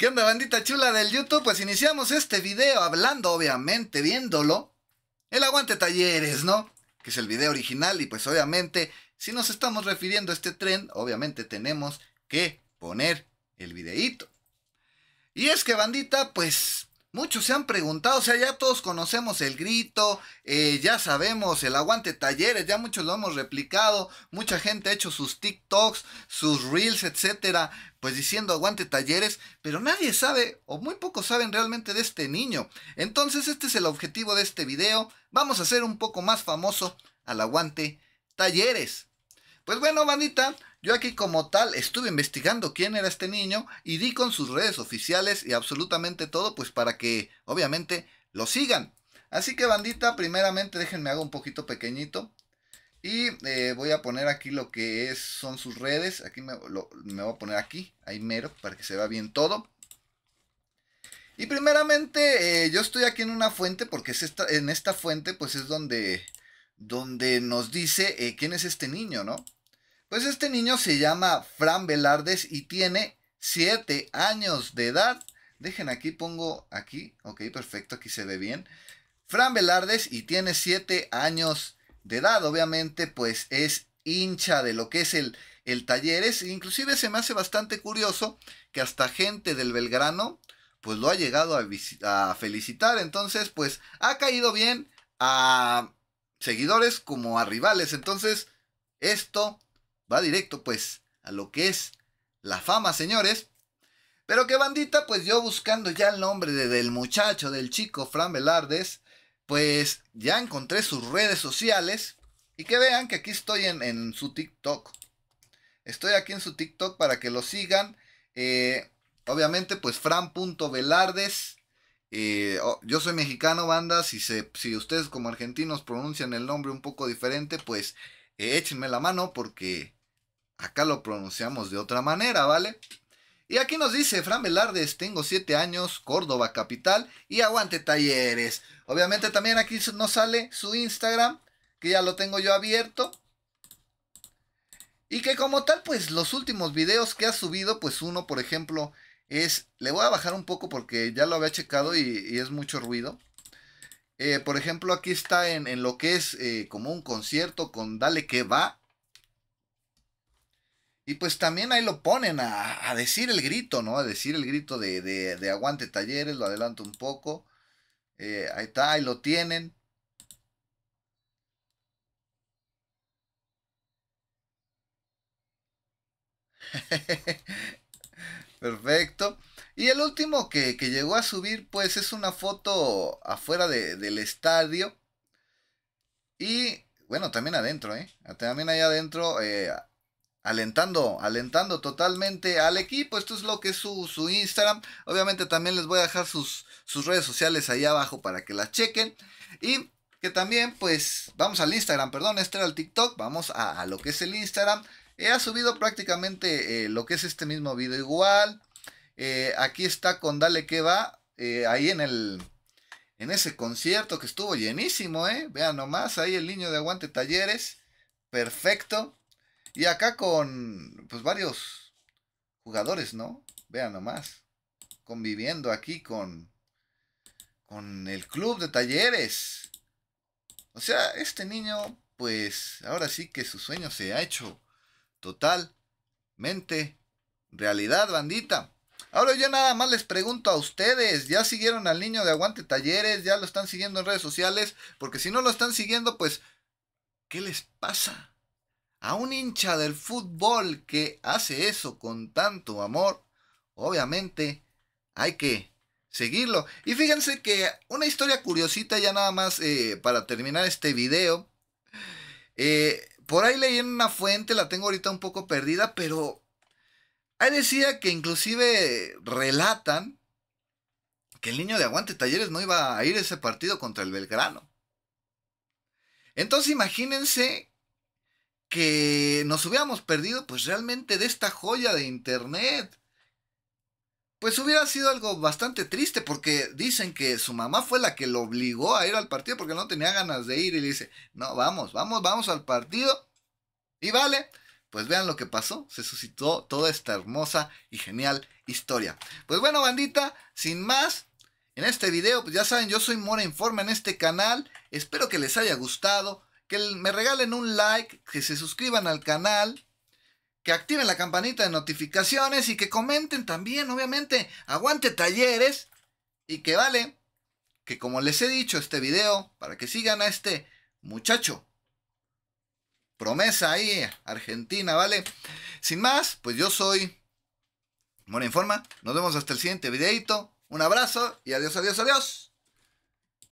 ¿Qué onda bandita chula del YouTube? Pues iniciamos este video hablando, obviamente, viéndolo. El aguante talleres, ¿no? Que es el video original y pues obviamente, si nos estamos refiriendo a este tren, obviamente tenemos que poner el videíto. Y es que bandita, pues Muchos se han preguntado, o sea, ya todos conocemos el grito, eh, ya sabemos el aguante talleres, ya muchos lo hemos replicado, mucha gente ha hecho sus TikToks, sus reels, etcétera, pues diciendo aguante talleres, pero nadie sabe o muy pocos saben realmente de este niño. Entonces este es el objetivo de este video, vamos a hacer un poco más famoso al aguante talleres. Pues bueno, bandita, yo aquí como tal estuve investigando quién era este niño y di con sus redes oficiales y absolutamente todo pues para que obviamente lo sigan. Así que bandita, primeramente déjenme hago un poquito pequeñito. Y eh, voy a poner aquí lo que es, son sus redes. Aquí me, lo, voy a poner aquí, ahí mero, para que se vea bien todo. Y primeramente eh, yo estoy aquí en una fuente porque es en esta fuente pues es donde, donde nos dice eh, quién es este niño, ¿no? Pues este niño se llama Fran Velardes y tiene 7 años de edad. Dejen aquí, pongo aquí. Ok, perfecto, aquí se ve bien. Fran Velardes y tiene 7 años de edad. Obviamente, pues es hincha de lo que es el, el Talleres. Inclusive se me hace bastante curioso que hasta gente del Belgrano, pues lo ha llegado a felicitar. Entonces, pues ha caído bien a seguidores como a rivales. Entonces, esto Va directo pues a lo que es la fama, señores. Pero qué bandita, pues yo buscando ya el nombre del muchacho, del chico Fran Velardes, pues ya encontré sus redes sociales. Y que vean que aquí estoy en, su TikTok. Estoy aquí en su TikTok para que lo sigan. Eh, obviamente, pues Fran.velardes. Eh, oh, yo soy mexicano, banda. Si, si ustedes como argentinos pronuncian el nombre un poco diferente, pues échenme la mano porque Acá lo pronunciamos de otra manera, ¿vale? Y aquí nos dice Fran Velardes, tengo 7 años, Córdoba capital y aguante talleres. Obviamente también aquí nos sale su Instagram, que ya lo tengo yo abierto. Y que como tal, pues los últimos videos que ha subido, pues uno, por ejemplo, es... Le voy a bajar un poco porque ya lo había checado y, es mucho ruido. Eh, por ejemplo, aquí está en, lo que es eh, como un concierto con Dale que va. Y pues también ahí lo ponen a, decir el grito, ¿no? A decir el grito de, aguante talleres, lo adelanto un poco. Eh, ahí está, ahí lo tienen. Perfecto. Y el último que, llegó a subir, pues es una foto afuera del estadio. Y bueno, también adentro, ¿eh? También ahí adentro eh, alentando, alentando totalmente al equipo. Esto es lo que es su, Instagram. Obviamente también les voy a dejar sus, sus redes sociales ahí abajo para que las chequen. Y que también, pues, vamos al Instagram, perdón, este era el TikTok, vamos a, lo que es el Instagram. Eh, ha subido prácticamente eh, lo que es este mismo video igual. Eh, aquí está con Dale que va, ahí en el... En ese concierto que estuvo llenísimo, ¿eh? Vean nomás, ahí el niño de Aguante Talleres. Perfecto. Y acá con pues varios jugadores, ¿no? Vean nomás. Conviviendo aquí con con el club de talleres. O sea, este niño pues ahora sí que su sueño se ha hecho totalmente realidad, bandita. Ahora yo nada más les pregunto a ustedes, ¿ya siguieron al niño de Aguante Talleres? ¿Ya lo están siguiendo en redes sociales? Porque si no lo están siguiendo, pues, ¿qué les pasa? a un hincha del fútbol que hace eso con tanto amor, obviamente hay que seguirlo. Y fíjense que una historia curiosita ya nada más eh, para terminar este video. Eh, por ahí leí en una fuente, la tengo ahorita un poco perdida, pero ahí decía que inclusive relatan que el niño de Aguante Talleres no iba a ir ese partido contra el Belgrano. Entonces imagínense que nos hubiéramos perdido pues realmente de esta joya de internet. Pues hubiera sido algo bastante triste porque dicen que su mamá fue la que lo obligó a ir al partido porque no tenía ganas de ir y le dice, no, vamos, vamos, vamos al partido. Y vale, pues vean lo que pasó, se suscitó toda esta hermosa y genial historia. Pues bueno, bandita, sin más, en este video, pues ya saben, yo soy Mora Informa en este canal, espero que les haya gustado que me regalen un like, que se suscriban al canal, que activen la campanita de notificaciones y que comenten también, obviamente. Aguante talleres y que vale que como les he dicho este video, para que sigan a este muchacho. Promesa ahí, Argentina, ¿vale? Sin más, pues yo soy Mora Informa. Nos vemos hasta el siguiente videito. Un abrazo y adiós, adiós, adiós.